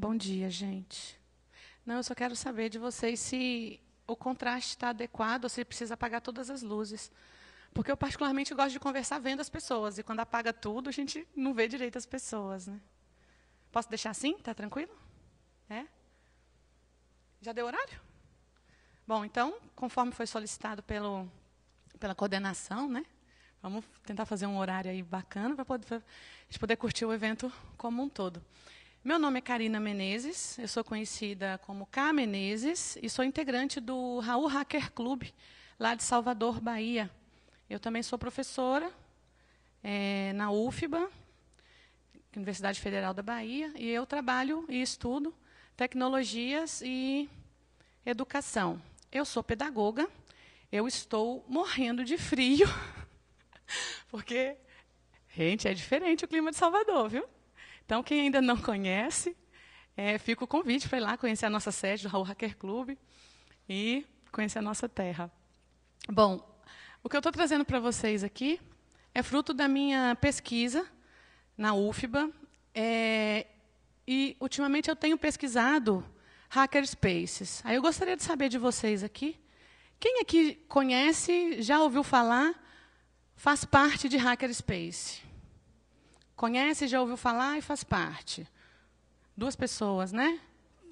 Bom dia, gente. Não, eu só quero saber de vocês se o contraste está adequado ou se precisa apagar todas as luzes. Porque eu, particularmente, gosto de conversar vendo as pessoas. E quando apaga tudo, a gente não vê direito as pessoas. Né? Posso deixar assim? Está tranquilo? É? Já deu horário? Bom, então, conforme foi solicitado pelo, pela coordenação, né? Vamos tentar fazer um horário aí bacana para a gente poder curtir o evento como um todo. Meu nome é Karina Menezes, eu sou conhecida como K Menezes e sou integrante do Raul Hacker Club, lá de Salvador, Bahia. Eu também sou professora é, na UFBA, Universidade Federal da Bahia, e eu trabalho e estudo tecnologias e educação. Eu sou pedagoga, eu estou morrendo de frio, porque, gente, é diferente o clima de Salvador, viu? Então, quem ainda não conhece, é, fica o convite para ir lá conhecer a nossa sede do Raul Hacker Club e conhecer a nossa terra. Bom, o que eu estou trazendo para vocês aqui é fruto da minha pesquisa na UFBA. É, e, ultimamente, eu tenho pesquisado hackerspaces. Aí eu gostaria de saber de vocês aqui, quem aqui conhece, já ouviu falar, faz parte de hackerspace? Conhece, já ouviu falar e faz parte. Duas pessoas, né?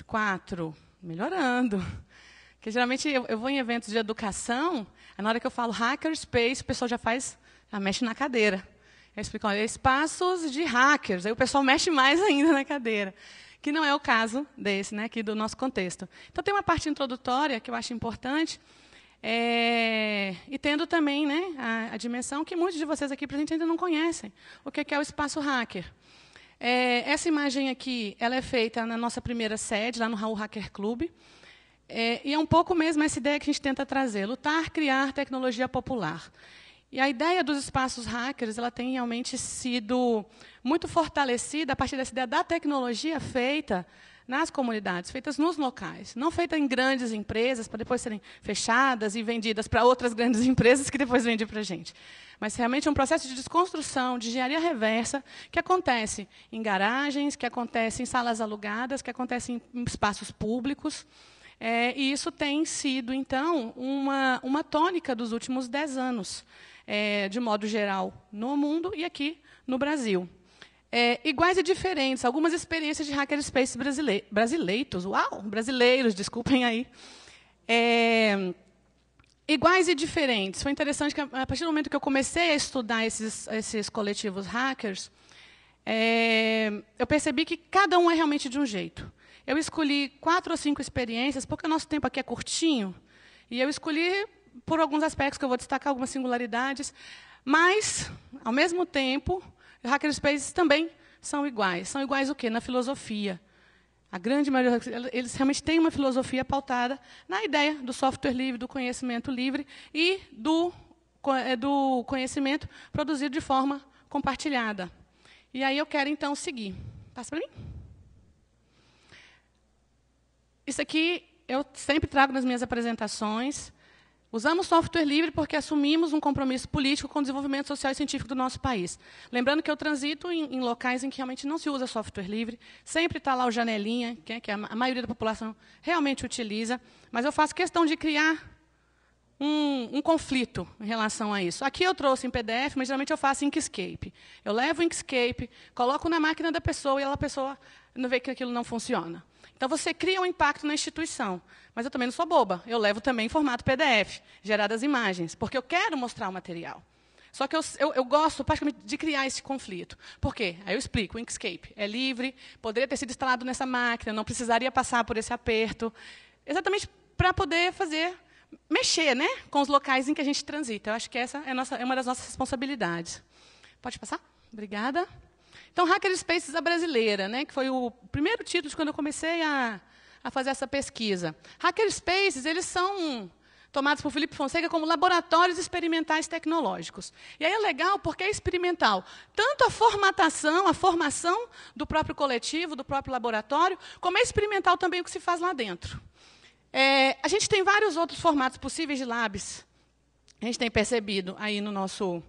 Quatro. Melhorando. Porque geralmente eu, eu vou em eventos de educação, na hora que eu falo hackerspace, o pessoal já faz, já mexe na cadeira. Eu explico, olha, espaços de hackers. Aí o pessoal mexe mais ainda na cadeira. Que não é o caso desse, né, aqui do nosso contexto. Então, tem uma parte introdutória que eu acho importante, é, e tendo também né, a, a, dimensão que muitos de vocês aqui presentes ainda não conhecem, o é que é o espaço hacker. É, essa imagem aqui ela é feita na nossa primeira sede, lá no Raul Hacker Club. É, e é um pouco mesmo essa ideia que a gente tenta trazer, lutar, criar tecnologia popular. E a ideia dos espaços hackers ela tem realmente sido muito fortalecida a partir dessa ideia da tecnologia feita nas comunidades, feitas nos locais, não feitas em grandes empresas para depois serem fechadas e vendidas para outras grandes empresas que depois vendem para a gente. Mas realmente é um processo de desconstrução, de engenharia reversa, que acontece em garagens, que acontece em salas alugadas, que acontece em espaços públicos. É, e isso tem sido, então, uma, uma tônica dos últimos dez anos, é, de modo geral, no mundo e aqui no Brasil é, iguais e diferentes, algumas experiências de hackerspace brasile brasileiros, uau, brasileiros, desculpem aí, é, iguais e diferentes. Foi interessante que, a partir do momento que eu comecei a estudar esses, esses coletivos hackers, é, eu percebi que cada um é realmente de um jeito. Eu escolhi quatro ou cinco experiências, porque o nosso tempo aqui é curtinho, e eu escolhi por alguns aspectos que eu vou destacar, algumas singularidades, mas, ao mesmo tempo, Hackerspaces também são iguais. São iguais o quê? Na filosofia. A grande maioria eles realmente têm uma filosofia pautada na ideia do software livre, do conhecimento livre e do, é, do conhecimento produzido de forma compartilhada. E aí eu quero então seguir. Passa para mim. Isso aqui eu sempre trago nas minhas apresentações. Usamos software livre porque assumimos um compromisso político com o desenvolvimento social e científico do nosso país. Lembrando que eu transito em, em locais em que realmente não se usa software livre, sempre está lá o janelinha, que, é, que a maioria da população realmente utiliza, mas eu faço questão de criar um, um, conflito em relação a isso. Aqui eu trouxe em PDF, mas geralmente eu faço em Inkscape. Eu levo o Inkscape, coloco na máquina da pessoa e ela, a pessoa não vê que aquilo não funciona. Então você cria um impacto na instituição. Mas eu também não sou boba. Eu levo também em formato PDF, geradas imagens, porque eu quero mostrar o material. Só que eu, eu, eu gosto praticamente de criar esse conflito. Por quê? Aí eu explico, o Inkscape é livre, poderia ter sido instalado nessa máquina, não precisaria passar por esse aperto. Exatamente para poder fazer, mexer né, com os locais em que a gente transita. Eu acho que essa é, nossa, é uma das nossas responsabilidades. Pode passar? Obrigada. Então, Hackerspaces a Brasileira, né, que foi o primeiro título de quando eu comecei a, a fazer essa pesquisa. Hackerspaces, eles são tomados por Felipe Fonseca como laboratórios experimentais tecnológicos. E aí é legal porque é experimental. Tanto a formatação, a formação do próprio coletivo, do próprio laboratório, como é experimental também o que se faz lá dentro. É, a gente tem vários outros formatos possíveis de labs. A gente tem percebido aí no nosso,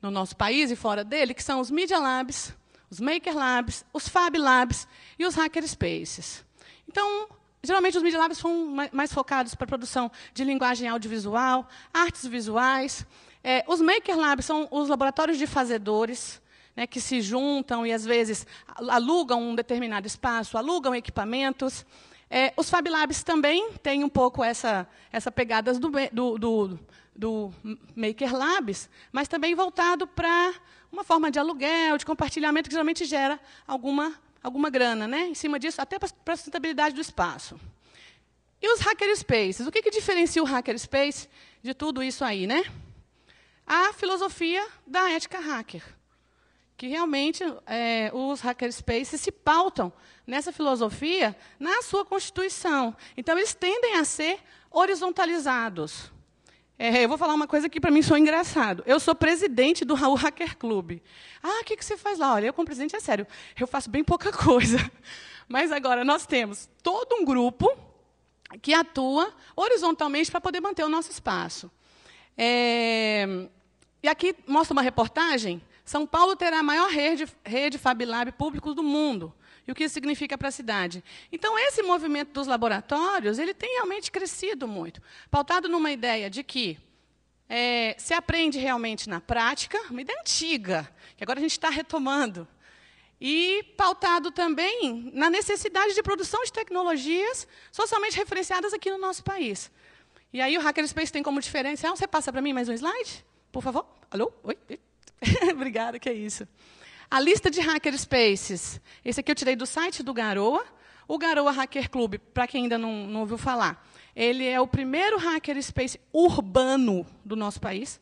no nosso país e fora dele, que são os Media Labs, os Maker Labs, os Fab Labs e os Hacker Spaces. Então, geralmente os Media Labs são mais focados para a produção de linguagem audiovisual, artes visuais. É, os Maker Labs são os laboratórios de fazedores, né, que se juntam e, às vezes, alugam um determinado espaço, alugam equipamentos. É, os Fab Labs também têm um pouco essa, essa pegada do, do, do, do Maker Labs, mas também voltado para uma forma de aluguel, de compartilhamento, que geralmente gera alguma, alguma grana, né? em cima disso, até para a sustentabilidade do espaço. E os hackerspaces? O que, que diferencia o hackerspace de tudo isso aí? Né? A filosofia da ética hacker, que realmente é, os hackerspaces se pautam nessa filosofia na sua constituição. Então, eles tendem a ser horizontalizados. É, eu vou falar uma coisa que para mim sou engraçado. Eu sou presidente do Raul Hacker Club. Ah, o que, que você faz lá? Olha, eu como presidente, é sério, eu faço bem pouca coisa. Mas agora nós temos todo um grupo que atua horizontalmente para poder manter o nosso espaço. É, e aqui mostra uma reportagem. São Paulo terá a maior rede, rede Fab Lab públicos do mundo e o que isso significa para a cidade. Então, esse movimento dos laboratórios, ele tem realmente crescido muito, pautado numa ideia de que é, se aprende realmente na prática, uma ideia antiga, que agora a gente está retomando, e pautado também na necessidade de produção de tecnologias socialmente referenciadas aqui no nosso país. E aí o Hackerspace tem como diferencial, você passa para mim mais um slide? Por favor? Alô? Oi? Obrigada, que é isso. A lista de hackerspaces. Esse aqui eu tirei do site do Garoa. O Garoa Hacker Club, para quem ainda não, não ouviu falar, ele é o primeiro hackerspace urbano do nosso país.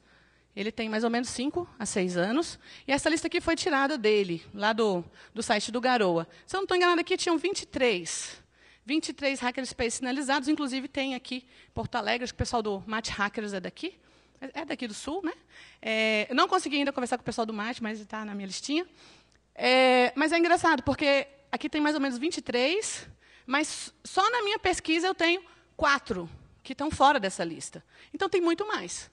Ele tem mais ou menos 5 a 6 anos. E essa lista aqui foi tirada dele, lá do, do site do Garoa. Se eu não estou enganado aqui, tinham 23. 23 hackerspaces sinalizados. Inclusive, tem aqui em Porto Alegre, acho que o pessoal do Mate Hackers é daqui. É, é daqui do Sul, né? É, não consegui ainda conversar com o pessoal do Mate, mas está na minha listinha. É, mas é engraçado, porque aqui tem mais ou menos 23, mas só na minha pesquisa eu tenho quatro que estão fora dessa lista. Então tem muito mais.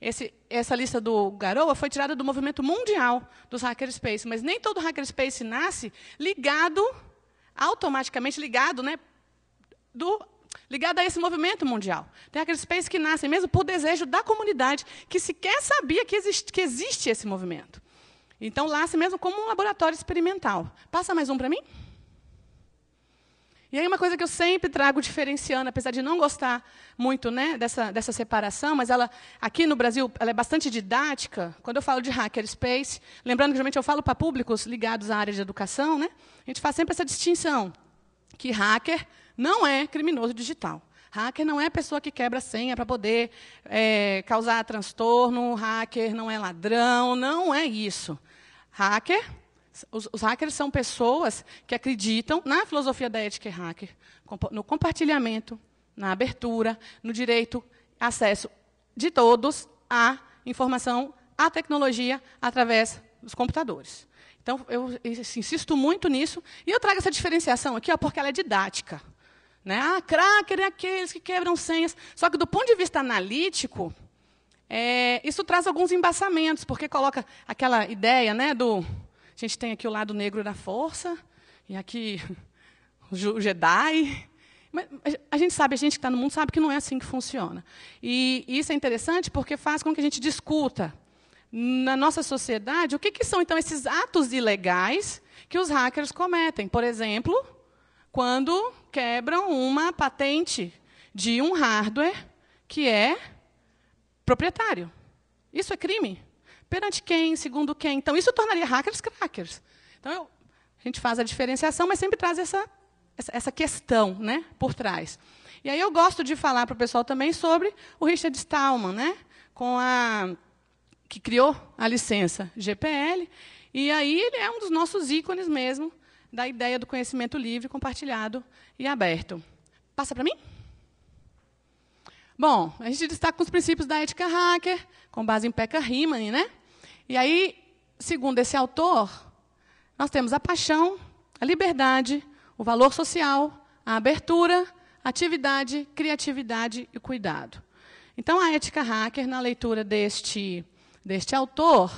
Esse, essa lista do Garoa foi tirada do movimento mundial dos hackerspace, mas nem todo hackerspace nasce ligado, automaticamente ligado, né, do ligada a esse movimento mundial. Tem aqueles peixes que nascem mesmo por desejo da comunidade, que sequer sabia que existe, que existe esse movimento. Então, lá-se mesmo como um laboratório experimental. Passa mais um para mim? E aí uma coisa que eu sempre trago diferenciando, apesar de não gostar muito né, dessa, dessa separação, mas ela aqui no Brasil ela é bastante didática. Quando eu falo de hackerspace, lembrando que geralmente eu falo para públicos ligados à área de educação, né, a gente faz sempre essa distinção que hacker não é criminoso digital. Hacker não é pessoa que quebra senha para poder é, causar transtorno, hacker não é ladrão, não é isso. Hacker, os, os, hackers são pessoas que acreditam na filosofia da ética hacker, no compartilhamento, na abertura, no direito, acesso de todos à informação, à tecnologia, através dos computadores. Então, eu insisto muito nisso. E eu trago essa diferenciação aqui, ó, porque ela é didática. Né? Ah, cracker é aqueles que quebram senhas. Só que, do ponto de vista analítico, é, isso traz alguns embaçamentos, porque coloca aquela ideia né, do. A gente tem aqui o lado negro da força, e aqui o Jedi. Mas a gente sabe, a gente que está no mundo sabe que não é assim que funciona. E isso é interessante porque faz com que a gente discuta na nossa sociedade o que, que são então esses atos ilegais que os hackers cometem. Por exemplo, quando quebram uma patente de um hardware que é proprietário. Isso é crime? Perante quem? Segundo quem? Então, isso tornaria hackers crackers. Então, eu, a gente faz a diferenciação, mas sempre traz essa, essa, essa questão né, por trás. E aí eu gosto de falar para o pessoal também sobre o Richard Stallman, né, com a, que criou a licença GPL. E aí ele é um dos nossos ícones mesmo da ideia do conhecimento livre, compartilhado e aberto. Passa para mim? Bom, a gente destaca os princípios da ética hacker, com base em Pekka Riemann, né? E aí, segundo esse autor, nós temos a paixão, a liberdade, o valor social, a abertura, atividade, criatividade e cuidado. Então, a ética hacker, na leitura deste, deste autor,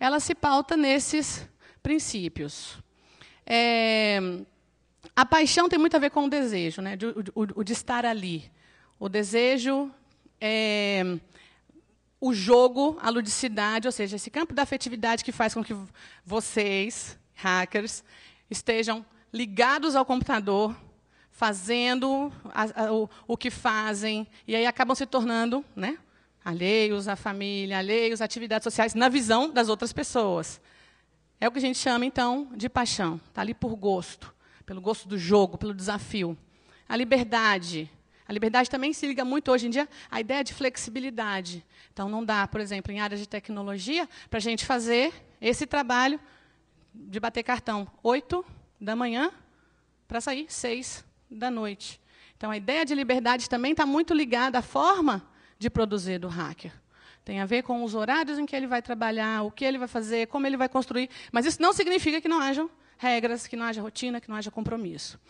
ela se pauta nesses princípios. É, a paixão tem muito a ver com o desejo, né? o, o, o de estar ali. O desejo, é, o jogo, a ludicidade, ou seja, esse campo da afetividade que faz com que vocês, hackers, estejam ligados ao computador, fazendo a, a, o, o, que fazem, e aí acabam se tornando né, alheios à família, alheios às atividades sociais, na visão das outras pessoas. É o que a gente chama, então, de paixão. Está ali por gosto, pelo gosto do jogo, pelo desafio. A liberdade. A liberdade também se liga muito hoje em dia à ideia de flexibilidade. Então, não dá, por exemplo, em áreas de tecnologia, para a gente fazer esse trabalho de bater cartão 8 da manhã para sair 6 da noite. Então, a ideia de liberdade também está muito ligada à forma de produzir do hacker. Tem a ver com os horários em que ele vai trabalhar, o que ele vai fazer, como ele vai construir. Mas isso não significa que não hajam regras, que não haja rotina, que não haja compromisso.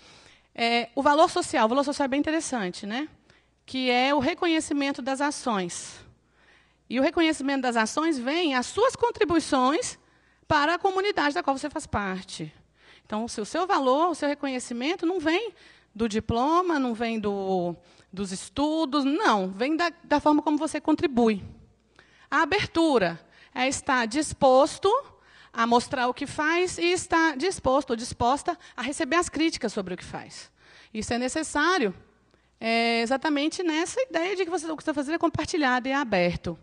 É, o valor social. O valor social é bem interessante, né? que é o reconhecimento das ações. E o reconhecimento das ações vem as suas contribuições para a comunidade da qual você faz parte. Então, se o seu valor, o seu reconhecimento não vem do diploma, não vem do, dos estudos, não, vem da, da forma como você contribui. A abertura é estar disposto a mostrar o que faz e estar disposto ou disposta a receber as críticas sobre o que faz. Isso é necessário é, exatamente nessa ideia de que você, o que você está fazendo é compartilhado e é aberto.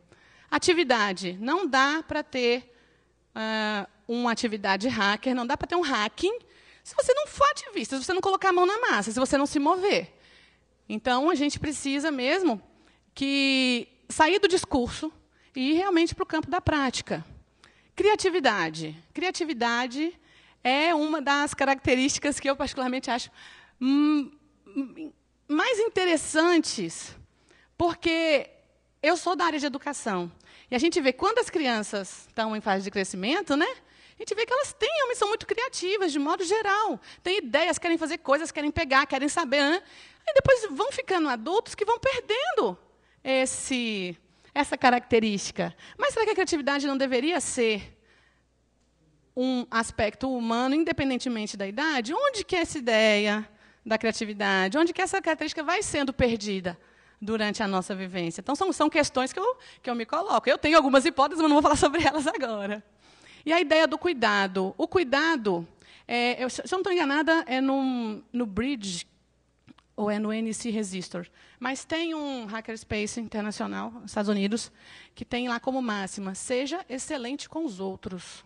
Atividade. Não dá para ter uh, uma atividade hacker, não dá para ter um hacking se você não for ativista, se você não colocar a mão na massa, se você não se mover. Então, a gente precisa mesmo que sair do discurso, e ir realmente para o campo da prática. Criatividade. Criatividade é uma das características que eu particularmente acho hum, hum, mais interessantes, porque eu sou da área de educação. E a gente vê quando as crianças estão em fase de crescimento, né? A gente vê que elas têm, elas são muito criativas, de modo geral. Têm ideias, querem fazer coisas, querem pegar, querem saber. e né. Aí depois vão ficando adultos que vão perdendo esse essa característica. Mas será que a criatividade não deveria ser um aspecto humano, independentemente da idade? Onde que essa ideia da criatividade, onde que essa característica vai sendo perdida durante a nossa vivência? Então, são, são questões que eu, que eu me coloco. Eu tenho algumas hipóteses, mas não vou falar sobre elas agora. E a ideia do cuidado. O cuidado, é, eu, se eu não estou enganada, é num, no Bridge, ou é no NC Resistor. Mas tem um hackerspace internacional, nos Estados Unidos, que tem lá como máxima: seja excelente com os outros.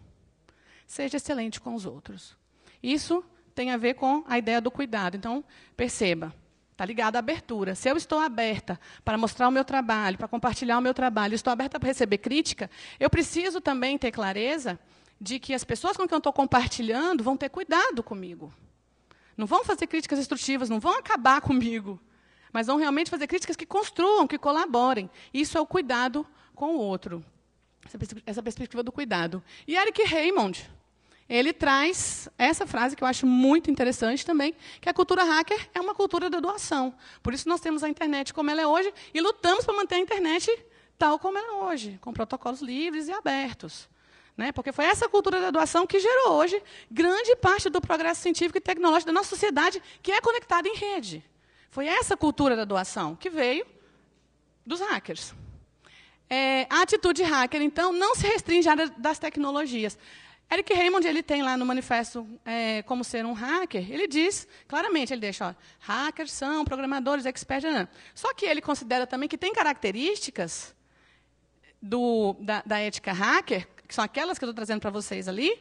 Seja excelente com os outros. Isso tem a ver com a ideia do cuidado. Então, perceba, está ligado à abertura. Se eu estou aberta para mostrar o meu trabalho, para compartilhar o meu trabalho, estou aberta para receber crítica, eu preciso também ter clareza de que as pessoas com quem eu estou compartilhando vão ter cuidado comigo. Não vão fazer críticas destrutivas, não vão acabar comigo. Mas vão realmente fazer críticas que construam, que colaborem. Isso é o cuidado com o outro. Essa perspectiva do cuidado. E Eric Raymond, ele traz essa frase que eu acho muito interessante também, que a cultura hacker é uma cultura da doação. Por isso nós temos a internet como ela é hoje e lutamos para manter a internet tal como ela é hoje, com protocolos livres e abertos. Né? Porque foi essa cultura da doação que gerou hoje grande parte do progresso científico e tecnológico da nossa sociedade, que é conectada em rede. Foi essa cultura da doação que veio dos hackers. É, a atitude hacker, então, não se restringe à área das tecnologias. Eric Raymond ele tem lá no manifesto é, como ser um hacker, ele diz claramente, ele deixa, ó, hackers são programadores, experts, não. só que ele considera também que tem características do, da, da ética hacker que são aquelas que eu estou trazendo para vocês ali,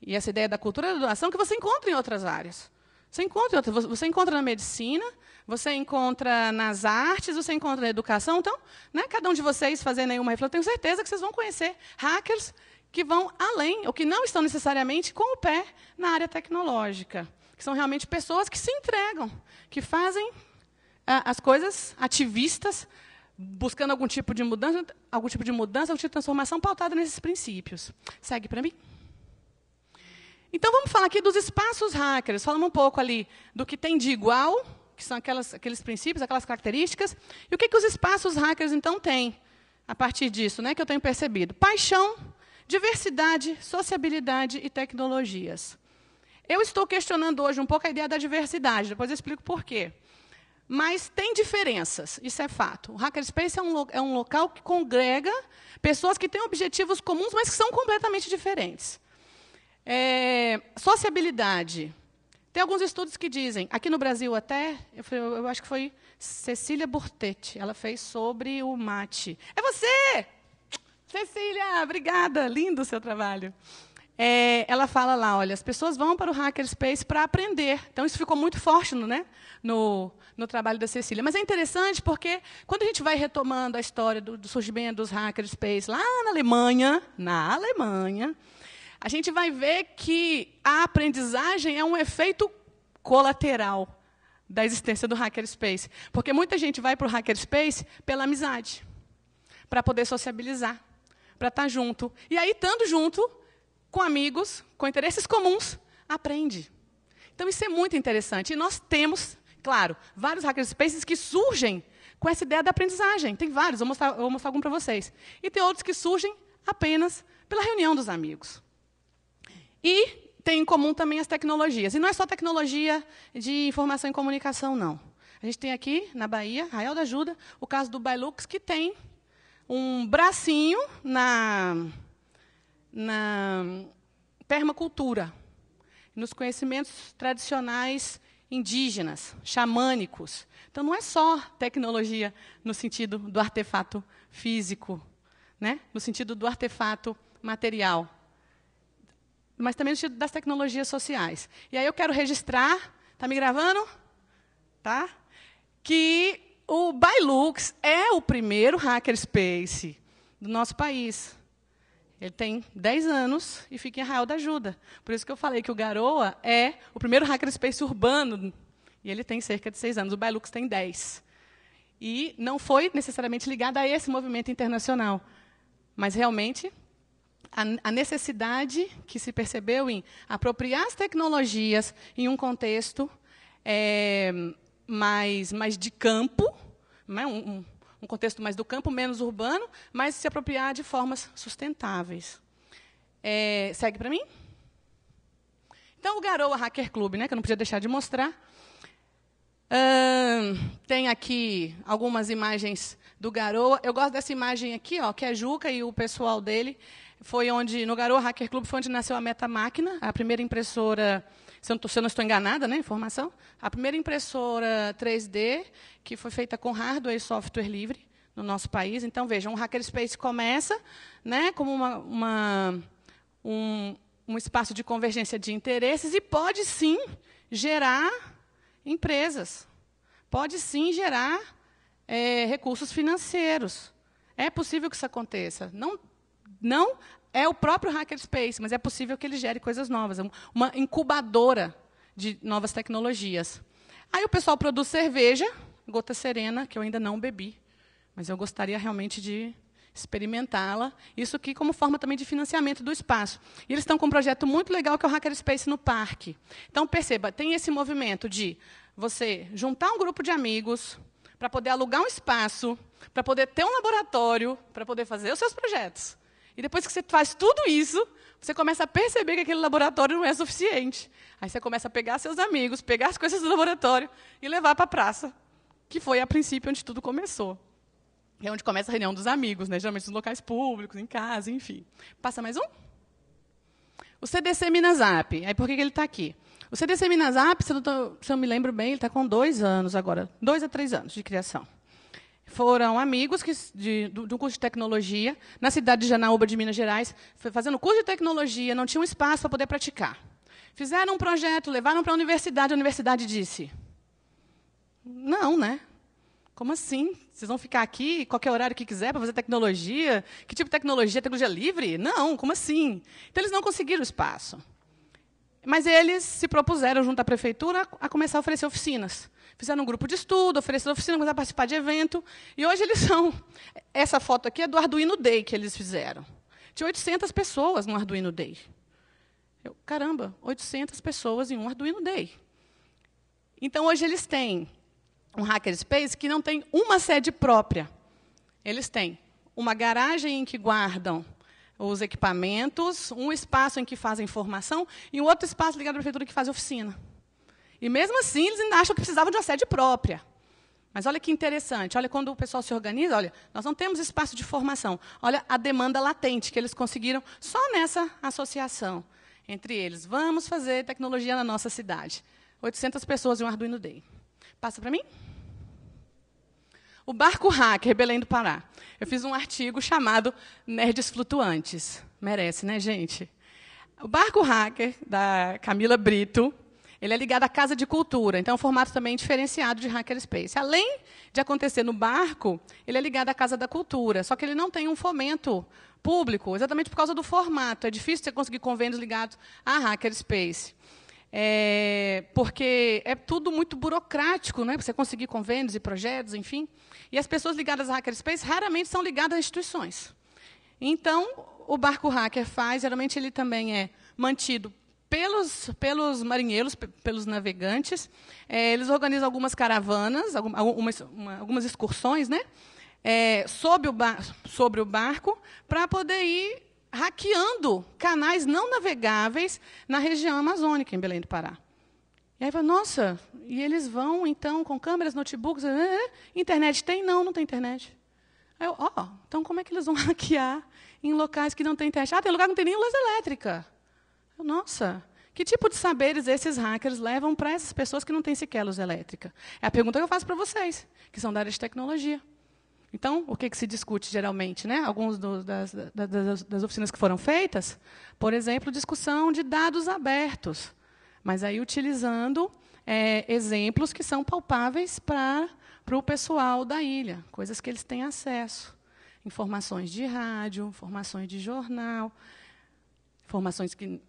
e essa ideia da cultura da doação que você encontra em outras áreas. Você encontra, você encontra na medicina, você encontra nas artes, você encontra na educação. Então, né, cada um de vocês fazendo aí uma reflexão, tenho certeza que vocês vão conhecer hackers que vão além, ou que não estão necessariamente com o pé na área tecnológica. Que são realmente pessoas que se entregam, que fazem ah, as coisas ativistas buscando algum tipo de mudança, algum tipo de mudança, algum tipo de transformação pautada nesses princípios. Segue para mim. Então vamos falar aqui dos espaços hackers. Falamos um pouco ali do que tem de igual, que são aquelas, aqueles princípios, aquelas características, e o que, que os espaços hackers então têm a partir disso, né, que eu tenho percebido. Paixão, diversidade, sociabilidade e tecnologias. Eu estou questionando hoje um pouco a ideia da diversidade, depois eu explico por quê. Mas tem diferenças, isso é fato. O Hackerspace é um, é um local que congrega pessoas que têm objetivos comuns, mas que são completamente diferentes. É, sociabilidade. Tem alguns estudos que dizem, aqui no Brasil até, eu, eu acho que foi Cecília Burtetti, ela fez sobre o mate. É você! Cecília, obrigada, lindo o seu trabalho é, ela fala lá, olha, as pessoas vão para o hackerspace para aprender. Então, isso ficou muito forte no, né, no, no trabalho da Cecília. Mas é interessante porque, quando a gente vai retomando a história do, do surgimento dos hackerspace lá na Alemanha, na Alemanha, a gente vai ver que a aprendizagem é um efeito colateral da existência do hackerspace. Porque muita gente vai para o hackerspace pela amizade, para poder sociabilizar, para estar junto. E aí, estando junto, com amigos, com interesses comuns, aprende. Então isso é muito interessante. E nós temos, claro, vários hackerspaces que surgem com essa ideia da aprendizagem. Tem vários, vou mostrar, vou mostrar algum para vocês. E tem outros que surgem apenas pela reunião dos amigos. E tem em comum também as tecnologias. E não é só tecnologia de informação e comunicação, não. A gente tem aqui, na Bahia, Rael da Ajuda, o caso do Bailux, que tem um bracinho na na permacultura, nos conhecimentos tradicionais indígenas, xamânicos. Então, não é só tecnologia no sentido do artefato físico, né? no sentido do artefato material, mas também no sentido das tecnologias sociais. E aí eu quero registrar, está me gravando? Tá? Que o Bailux é o primeiro hackerspace do nosso país. Ele tem 10 anos e fica em Arraial da Ajuda. Por isso que eu falei que o Garoa é o primeiro hackerspace urbano. E ele tem cerca de 6 anos. O Bailux tem 10. E não foi necessariamente ligado a esse movimento internacional. Mas, realmente, a, necessidade que se percebeu em apropriar as tecnologias em um contexto é, mais, mais de campo, não é um, um contexto mais do campo, menos urbano, mas se apropriar de formas sustentáveis. É, segue para mim? Então, o Garoa Hacker Club, né, que eu não podia deixar de mostrar. Uh, tem aqui algumas imagens do Garoa. Eu gosto dessa imagem aqui, ó, que é Juca e o pessoal dele. Foi onde, no Garoa Hacker Club, foi onde nasceu a Meta Máquina, a primeira impressora se eu não, estou, estou enganada, né, informação, a primeira impressora 3D que foi feita com hardware e software livre no nosso país. Então, vejam, um hackerspace começa né, como uma, uma um, um espaço de convergência de interesses e pode, sim, gerar empresas. Pode, sim, gerar é, recursos financeiros. É possível que isso aconteça. Não, não é o próprio hackerspace, mas é possível que ele gere coisas novas, uma incubadora de novas tecnologias. Aí o pessoal produz cerveja, gota serena, que eu ainda não bebi, mas eu gostaria realmente de experimentá-la. Isso aqui como forma também de financiamento do espaço. E eles estão com um projeto muito legal que é o Hackerspace no Parque. Então perceba, tem esse movimento de você juntar um grupo de amigos para poder alugar um espaço, para poder ter um laboratório, para poder fazer os seus projetos e depois que você faz tudo isso, você começa a perceber que aquele laboratório não é suficiente. Aí você começa a pegar seus amigos, pegar as coisas do laboratório e levar para a praça, que foi a princípio onde tudo começou. É onde começa a reunião dos amigos, né? geralmente nos locais públicos, em casa, enfim. Passa mais um? O CDC Minasap. Aí por que, que ele está aqui? O CDC Minasap, se eu, tô, se eu me lembro bem, ele está com dois anos agora, dois a três anos de criação foram amigos que, de, do, do, curso de tecnologia, na cidade de Janaúba, de Minas Gerais, fazendo curso de tecnologia, não tinham espaço para poder praticar. Fizeram um projeto, levaram para a universidade, a universidade disse: Não, né? Como assim? Vocês vão ficar aqui qualquer horário que quiser para fazer tecnologia? Que tipo de tecnologia? Tecnologia livre? Não, como assim? Então, eles não conseguiram espaço. Mas eles se propuseram, junto à prefeitura, a começar a oferecer oficinas. Fizeram um grupo de estudo, ofereceram oficina, começaram a participar de evento. E hoje eles são. Essa foto aqui é do Arduino Day que eles fizeram. Tinha 800 pessoas no Arduino Day. Eu, caramba, 800 pessoas em um Arduino Day. Então, hoje eles têm um hackerspace que não tem uma sede própria. Eles têm uma garagem em que guardam os equipamentos, um espaço em que fazem formação e um outro espaço ligado à prefeitura que faz oficina. E mesmo assim, eles ainda acham que precisavam de uma sede própria. Mas olha que interessante, olha quando o pessoal se organiza, olha, nós não temos espaço de formação. Olha a demanda latente que eles conseguiram só nessa associação entre eles. Vamos fazer tecnologia na nossa cidade. 800 pessoas e um Arduino Day. Passa para mim? O Barco Hacker, Belém do Pará. Eu fiz um artigo chamado Nerds Flutuantes. Merece, né, gente? O Barco Hacker, da Camila Brito, ele é ligado à Casa de Cultura, então é um formato também diferenciado de hackerspace. Além de acontecer no barco, ele é ligado à Casa da Cultura, só que ele não tem um fomento público, exatamente por causa do formato. É difícil você conseguir convênios ligados a hackerspace. É, porque é tudo muito burocrático, né? Você conseguir convênios e projetos, enfim. E as pessoas ligadas a hackerspace raramente são ligadas a instituições. Então, o barco hacker faz, geralmente ele também é mantido pelos, pelos marinheiros, pelos navegantes, é, eles organizam algumas caravanas, algumas, uma, algumas excursões, né? É, sobre, o bar, sobre o barco, para poder ir hackeando canais não navegáveis na região amazônica, em Belém do Pará. E aí fala, nossa, e eles vão, então, com câmeras, notebooks, internet tem? Não, não tem internet. Aí eu, ó, oh, então como é que eles vão hackear em locais que não tem internet? Ah, tem lugar que não tem nem luz elétrica. Nossa, que tipo de saberes esses hackers levam para essas pessoas que não têm sequer luz elétrica? É a pergunta que eu faço para vocês, que são da área de tecnologia. Então, o que, que se discute geralmente? Né? Algumas das, das, das oficinas que foram feitas, por exemplo, discussão de dados abertos, mas aí utilizando é, exemplos que são palpáveis para o pessoal da ilha, coisas que eles têm acesso. Informações de rádio, informações de jornal, informações que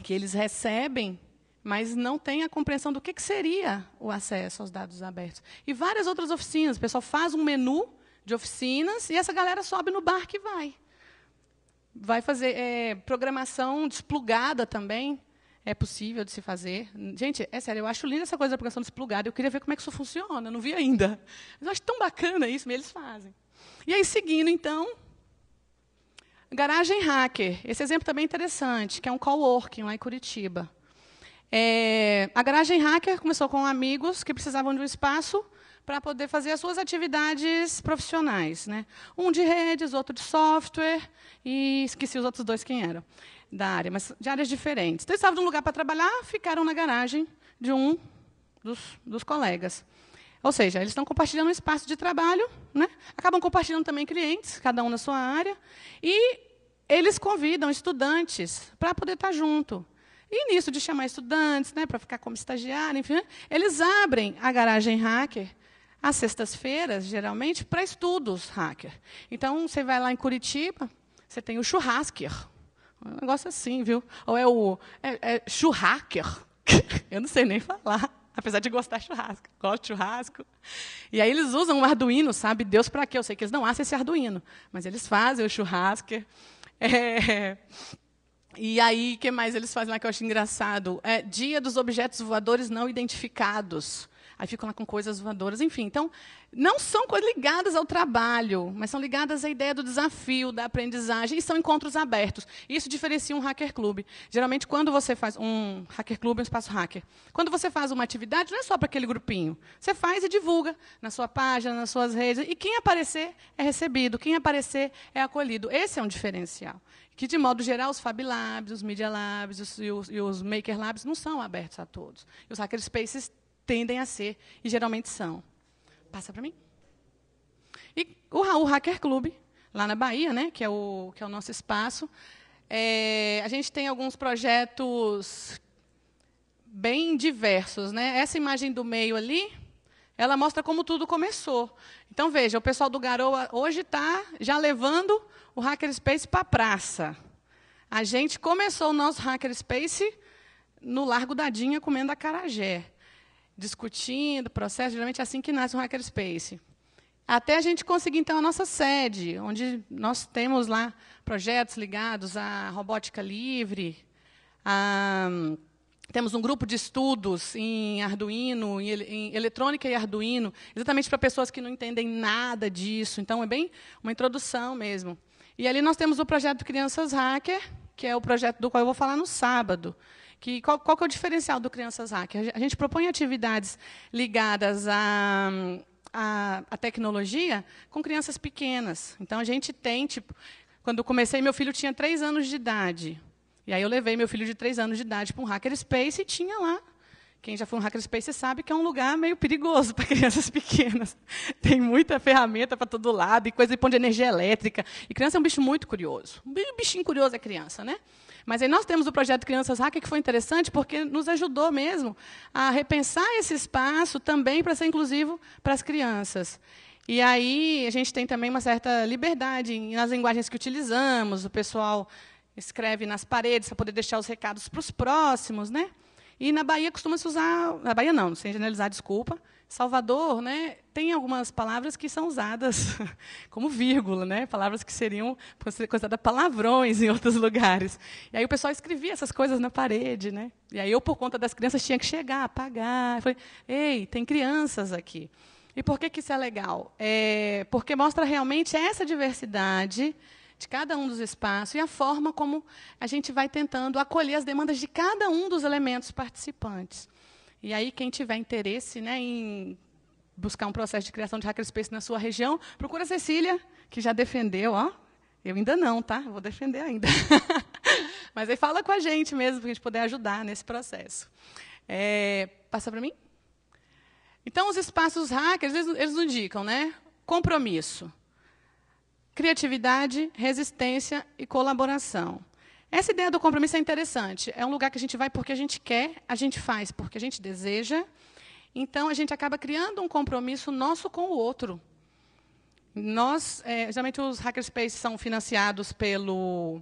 que eles recebem, mas não têm a compreensão do que, que seria o acesso aos dados abertos. E várias outras oficinas. O pessoal faz um menu de oficinas e essa galera sobe no barco e vai. Vai fazer é, programação desplugada também. É possível de se fazer. Gente, é sério, eu acho linda essa coisa da programação desplugada. Eu queria ver como é que isso funciona, não vi ainda. Mas eu acho tão bacana isso, mas eles fazem. E aí, seguindo, então, Garagem Hacker. Esse exemplo também é interessante, que é um coworking lá em Curitiba. É, a Garagem Hacker começou com amigos que precisavam de um espaço para poder fazer as suas atividades profissionais. Né? Um de redes, outro de software, e esqueci os outros dois quem eram da área, mas de áreas diferentes. Então, eles estavam de um lugar para trabalhar, ficaram na garagem de um dos, dos colegas. Ou seja, eles estão compartilhando um espaço de trabalho, né? acabam compartilhando também clientes, cada um na sua área, e eles convidam estudantes para poder estar tá junto. E nisso de chamar estudantes, né, para ficar como estagiário, enfim, eles abrem a garagem hacker às sextas-feiras, geralmente, para estudos hacker. Então, você vai lá em Curitiba, você tem o churrasquer. Um negócio assim, viu? Ou é o é, é Eu não sei nem falar apesar de gostar de churrasco. Gosto de churrasco. E aí eles usam um Arduino, sabe Deus para quê? Eu sei que eles não acham esse Arduino, mas eles fazem o churrasco. É... E aí, o que mais eles fazem lá que eu acho engraçado? É, dia dos objetos voadores não identificados aí ficam lá com coisas voadoras, enfim. Então, não são coisas ligadas ao trabalho, mas são ligadas à ideia do desafio, da aprendizagem, e são encontros abertos. Isso diferencia um hacker club. Geralmente, quando você faz um hacker club, um espaço hacker, quando você faz uma atividade, não é só para aquele grupinho. Você faz e divulga na sua página, nas suas redes, e quem aparecer é recebido, quem aparecer é acolhido. Esse é um diferencial que, de modo geral, os Fab Labs, os Media Labs os, e, os, e, os, Maker Labs não são abertos a todos. E os hackerspaces tendem a ser, e geralmente são. Passa para mim. E o, Hacker Club, lá na Bahia, né, que, é o, que é o nosso espaço, é, a gente tem alguns projetos bem diversos. Né? Essa imagem do meio ali, ela mostra como tudo começou. Então, veja, o pessoal do Garoa hoje está já levando o Hackerspace para a praça. A gente começou o nosso Hackerspace no Largo da Dinha, comendo acarajé discutindo processo, geralmente é assim que nasce um hackerspace. Até a gente conseguir, então, a nossa sede, onde nós temos lá projetos ligados à robótica livre, a, temos um grupo de estudos em Arduino, em, em eletrônica e Arduino, exatamente para pessoas que não entendem nada disso. Então, é bem uma introdução mesmo. E ali nós temos o projeto Crianças Hacker, que é o projeto do qual eu vou falar no sábado, que, qual, qual que é o diferencial do Crianças Hacker? A gente propõe atividades ligadas a a, a, tecnologia com crianças pequenas. Então, a gente tem, tipo, quando comecei, meu filho tinha três anos de idade. E aí eu levei meu filho de três anos de idade para um hackerspace e tinha lá. Quem já foi um hackerspace sabe que é um lugar meio perigoso para crianças pequenas. Tem muita ferramenta para todo lado, e coisa de pão de energia elétrica. E criança é um bicho muito curioso. Um bichinho curioso é criança, né? Mas aí nós temos o projeto Crianças Hacker, que foi interessante porque nos ajudou mesmo a repensar esse espaço também para ser inclusivo para as crianças. E aí a gente tem também uma certa liberdade nas linguagens que utilizamos, o pessoal escreve nas paredes para poder deixar os recados para os próximos, né? E na Bahia costuma se usar, na Bahia não, sem generalizar, desculpa. Salvador, né, tem algumas palavras que são usadas como vírgula, né? palavras que seriam consideradas palavrões em outros lugares. E aí o pessoal escrevia essas coisas na parede. Né? E aí eu, por conta das crianças, tinha que chegar, apagar. falei, ei, tem crianças aqui. E por que, que isso é legal? É porque mostra realmente essa diversidade de cada um dos espaços e a forma como a gente vai tentando acolher as demandas de cada um dos elementos participantes. E aí, quem tiver interesse né, em buscar um processo de criação de hackerspace na sua região, procura a Cecília, que já defendeu, ó. Eu ainda não, tá? Vou defender ainda. Mas aí fala com a gente mesmo, para a gente poder ajudar nesse processo. É, passa para mim? Então, os espaços hackers, eles, eles indicam, né? Compromisso, criatividade, resistência e colaboração. Essa ideia do compromisso é interessante. É um lugar que a gente vai porque a gente quer, a gente faz porque a gente deseja então, a gente acaba criando um compromisso nosso com o outro. Nós, é, geralmente, os hackerspaces são financiados pelo,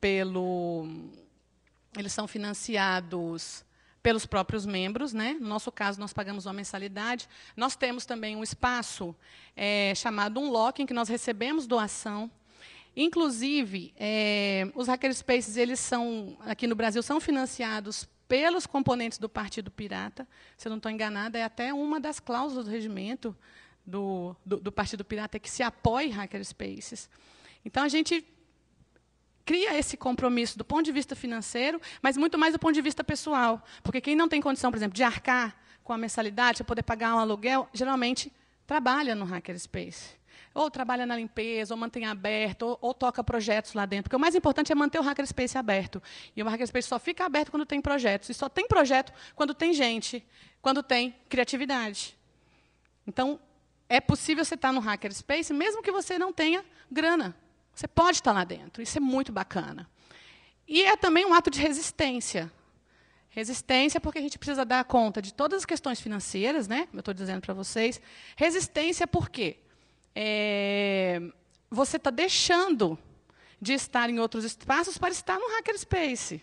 pelo... Eles são financiados pelos próprios membros. Né? No nosso caso, nós pagamos uma mensalidade. Nós temos também um espaço é, chamado Unlock, em que nós recebemos doação. Inclusive, é, os hackerspaces, eles são, aqui no Brasil, são financiados pelos componentes do Partido Pirata. Se eu não estou enganada, é até uma das cláusulas do regimento do, do, do Partido Pirata que se apoia em hackerspaces. Então, a gente cria esse compromisso do ponto de vista financeiro, mas muito mais do ponto de vista pessoal. Porque quem não tem condição, por exemplo, de arcar com a mensalidade, de poder pagar um aluguel, geralmente trabalha no hackerspace ou trabalha na limpeza, ou mantém aberto, ou, ou, toca projetos lá dentro. Porque o mais importante é manter o Hackerspace aberto. E o Hackerspace só fica aberto quando tem projetos. E só tem projeto quando tem gente, quando tem criatividade. Então, é possível você estar tá no Hackerspace, mesmo que você não tenha grana. Você pode estar tá lá dentro. Isso é muito bacana. E é também um ato de resistência. Resistência, porque a gente precisa dar conta de todas as questões financeiras, né? Como eu estou dizendo para vocês. Resistência, por quê? é, você está deixando de estar em outros espaços para estar no hackerspace.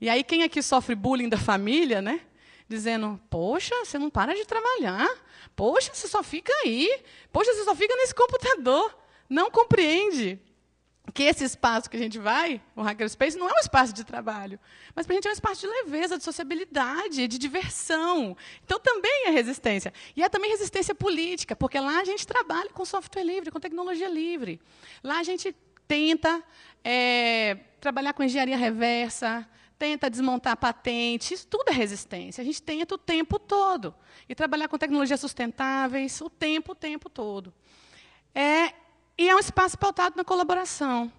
E aí quem aqui sofre bullying da família, né? Dizendo, poxa, você não para de trabalhar. Poxa, você só fica aí. Poxa, você só fica nesse computador. Não compreende que esse espaço que a gente vai, o Hackerspace, não é um espaço de trabalho, mas para a gente é um espaço de leveza, de sociabilidade, de diversão. Então, também é resistência. E é também resistência política, porque lá a gente trabalha com software livre, com tecnologia livre. Lá a gente tenta é, trabalhar com engenharia reversa, tenta desmontar patentes, tudo é resistência. A gente tenta o tempo todo. E trabalhar com tecnologias sustentáveis o tempo, o tempo todo. É, e é um espaço pautado na colaboração.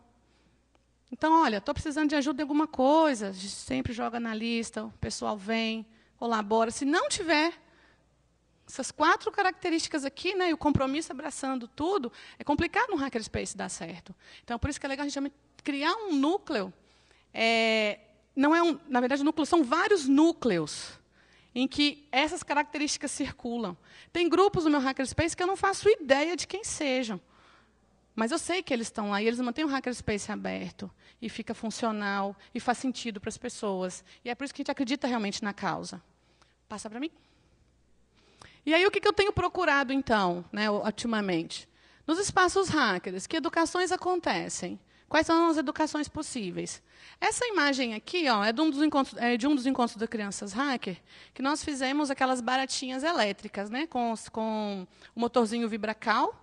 Então, olha, estou precisando de ajuda em alguma coisa, a gente sempre joga na lista, o pessoal vem, colabora. Se não tiver essas quatro características aqui, né, e o compromisso abraçando tudo, é complicado um hackerspace dar certo. Então, por isso que é legal a gente criar um núcleo. É, não é um, na verdade, núcleo são vários núcleos em que essas características circulam. Tem grupos no meu hackerspace que eu não faço ideia de quem sejam. Mas eu sei que eles estão lá e eles mantêm o hackerspace aberto e fica funcional e faz sentido para as pessoas. E é por isso que a gente acredita realmente na causa. Passa para mim. E aí o que, que eu tenho procurado então, né, ultimamente? Nos espaços hackers, que educações acontecem? Quais são as educações possíveis? Essa imagem aqui ó, é, de um dos encontros, é de um dos encontros crianças hacker, que nós fizemos aquelas baratinhas elétricas, né, com, com o motorzinho Vibracal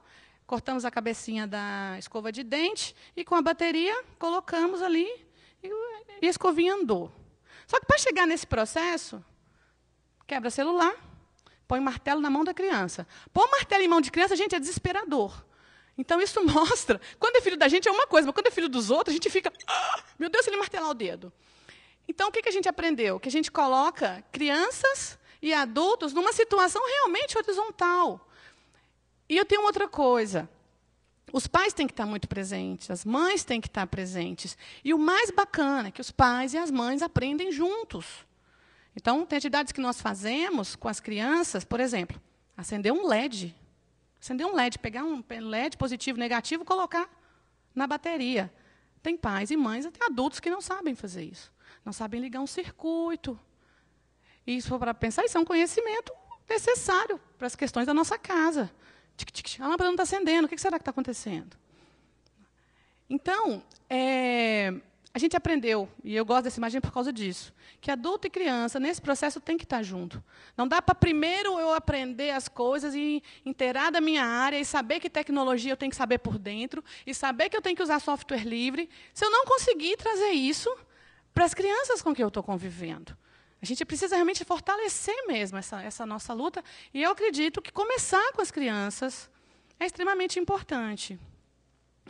cortamos a cabecinha da escova de dente e com a bateria colocamos ali e, a escovinha andou. Só que para chegar nesse processo, quebra celular, põe martelo na mão da criança. Põe martelo em mão de criança, gente, é desesperador. Então isso mostra, quando é filho da gente é uma coisa, mas quando é filho dos outros, a gente fica, ah, meu Deus, se ele martelar o dedo. Então o que, que a gente aprendeu? Que a gente coloca crianças e adultos numa situação realmente horizontal. E eu tenho outra coisa. Os pais têm que estar muito presentes, as mães têm que estar presentes. E o mais bacana é que os pais e as mães aprendem juntos. Então, tem atividades que nós fazemos com as crianças, por exemplo, acender um LED. Acender um LED, pegar um LED positivo, negativo, colocar na bateria. Tem pais e mães, até adultos, que não sabem fazer isso. Não sabem ligar um circuito. E isso, para pensar, isso é um conhecimento necessário para as questões da nossa casa. Tic, tic, a ah, lâmpada não está acendendo, o que será que está acontecendo? Então, é, a gente aprendeu, e eu gosto dessa imagem por causa disso, que adulto e criança, nesse processo, tem que estar junto. Não dá para primeiro eu aprender as coisas e inteirar da minha área e saber que tecnologia eu tenho que saber por dentro e saber que eu tenho que usar software livre, se eu não conseguir trazer isso para as crianças com que eu estou convivendo. A gente precisa realmente fortalecer mesmo essa, essa nossa luta. E eu acredito que começar com as crianças é extremamente importante.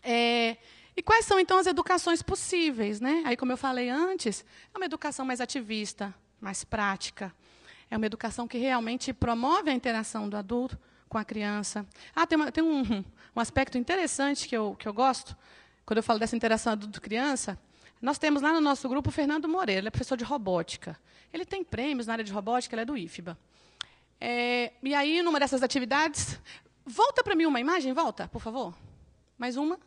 É, e quais são, então, as educações possíveis? Né? Aí, como eu falei antes, é uma educação mais ativista, mais prática. É uma educação que realmente promove a interação do adulto com a criança. Ah, tem, uma, tem um, um aspecto interessante que eu, que eu gosto, quando eu falo dessa interação adulto-criança, nós temos lá no nosso grupo o Fernando Moreira, ele é professor de robótica. Ele tem prêmios na área de robótica, ele é do IFBA. É, e aí, numa dessas atividades, volta para mim uma imagem, volta, por favor. Mais uma.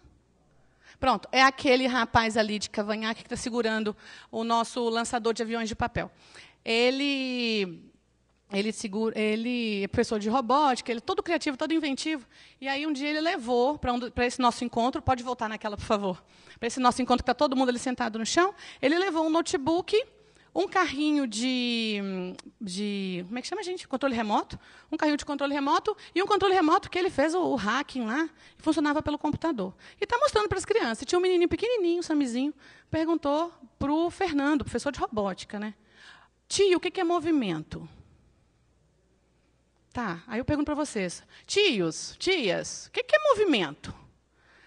Pronto, é aquele rapaz ali de cavanhaque que está segurando o nosso lançador de aviões de papel. Ele ele segura, ele é professor de robótica, ele é todo criativo, todo inventivo. E aí um dia ele levou para um, esse nosso encontro, pode voltar naquela, por favor. Para esse nosso encontro que está todo mundo ali sentado no chão, ele levou um notebook, um carrinho de, de como é que chama gente, controle remoto, um carrinho de controle remoto e um controle remoto que ele fez o, o hacking lá, e funcionava pelo computador. E está mostrando para as crianças. tinha um menininho pequenininho, um samizinho, perguntou para o Fernando, professor de robótica, né? Tio, o que é movimento? Tá, aí eu pergunto para vocês. Tios, tias, o que, que é movimento?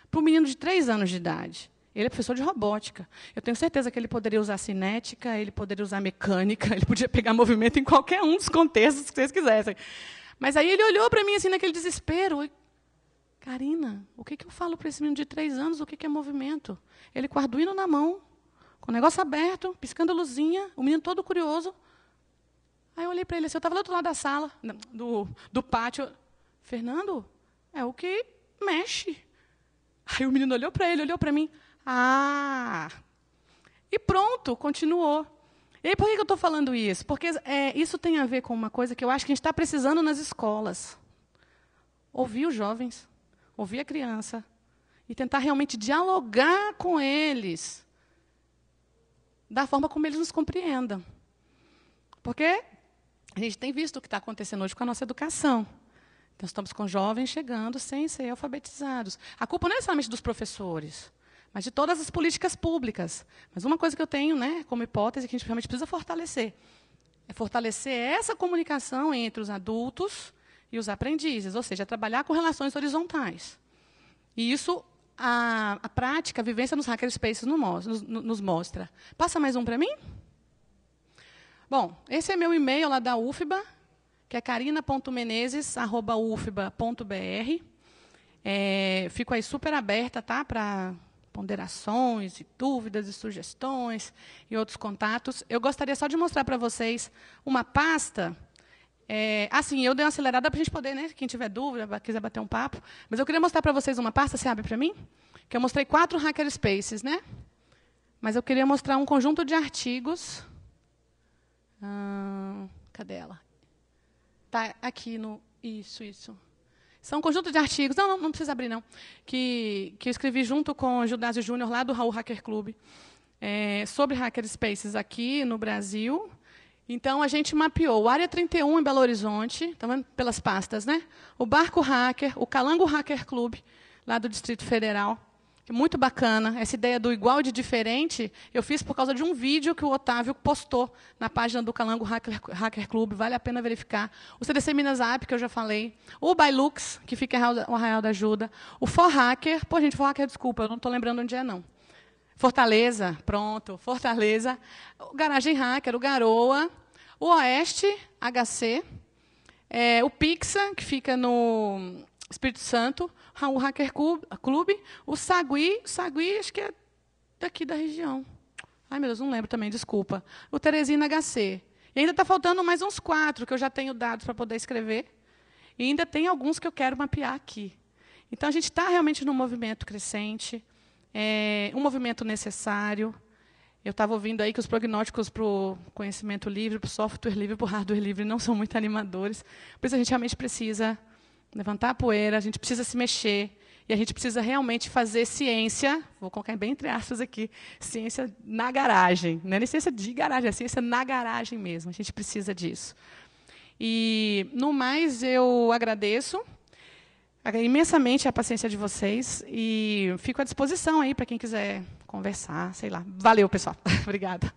Para um menino de três anos de idade. Ele é professor de robótica. Eu tenho certeza que ele poderia usar cinética, ele poderia usar mecânica, ele podia pegar movimento em qualquer um dos contextos que vocês quisessem. Mas aí ele olhou para mim assim naquele desespero. Karina, o que, que eu falo para esse menino de três anos? O que, que é movimento? Ele com o Arduino na mão, com o negócio aberto, piscando a luzinha, o menino todo curioso. Aí eu olhei para ele assim, eu estava do outro lado da sala, do, do pátio. Fernando, é o que mexe. Aí o menino olhou para ele, olhou para mim. Ah! E pronto, continuou. E por que eu estou falando isso? Porque é, isso tem a ver com uma coisa que eu acho que a gente está precisando nas escolas. Ouvir os jovens, ouvir a criança e tentar realmente dialogar com eles da forma como eles nos compreendam. Porque a gente tem visto o que está acontecendo hoje com a nossa educação. Nós então, estamos com jovens chegando sem ser alfabetizados. A culpa não é necessariamente dos professores, mas de todas as políticas públicas. Mas uma coisa que eu tenho né, como hipótese que a gente realmente precisa fortalecer é fortalecer essa comunicação entre os adultos e os aprendizes, ou seja, trabalhar com relações horizontais. E isso a, a prática, a vivência nos hackerspaces nos, nos mostra. Passa mais um para mim? Bom, esse é meu e-mail lá da UFBA, que é carina.menezes.ufba.br. É, fico aí super aberta tá, para ponderações e dúvidas e sugestões e outros contatos. Eu gostaria só de mostrar para vocês uma pasta. É, assim, eu dei uma acelerada para a gente poder, né? Quem tiver dúvida, quiser bater um papo. Mas eu queria mostrar para vocês uma pasta, você abre para mim? Que eu mostrei quatro hackerspaces, né? Mas eu queria mostrar um conjunto de artigos cadê ela? Está aqui no. Isso, isso. São um conjunto de artigos. Não, não, não, precisa abrir, não. Que, que eu escrevi junto com o Judásio Júnior, lá do Raul Hacker Club, é, sobre hackerspaces aqui no Brasil. Então, a gente mapeou Área 31 em Belo Horizonte, estão tá vendo pelas pastas, né? O Barco Hacker, o Calango Hacker Club, lá do Distrito Federal, é muito bacana. Essa ideia do igual de diferente, eu fiz por causa de um vídeo que o Otávio postou na página do Calango Hacker, Hacker Club. Vale a pena verificar. O CDC Minas App, que eu já falei. O Bailux, que fica o Arraial da Ajuda. O For Hacker. Pô, gente, For Hacker, desculpa, eu não estou lembrando onde é, não. Fortaleza, pronto, Fortaleza. O Garagem Hacker, o Garoa. O Oeste, HC. É, o Pixa, que fica no Espírito Santo, o Hacker Clube, o Sagui, Sagui acho que é daqui da região. Ai, meu Deus, não lembro também, desculpa. O Teresina HC. E ainda está faltando mais uns quatro que eu já tenho dados para poder escrever. E ainda tem alguns que eu quero mapear aqui. Então, a gente está realmente num movimento crescente, é, um movimento necessário. Eu estava ouvindo aí que os prognósticos para o conhecimento livre, para o software livre, para o hardware livre não são muito animadores. Por isso, a gente realmente precisa levantar a poeira, a gente precisa se mexer e a gente precisa realmente fazer ciência, vou colocar bem entre aspas aqui, ciência na garagem. Não é nem ciência de garagem, é ciência na garagem mesmo. A gente precisa disso. E, no mais, eu agradeço imensamente a paciência de vocês e fico à disposição aí para quem quiser conversar, sei lá. Valeu, pessoal. Obrigada.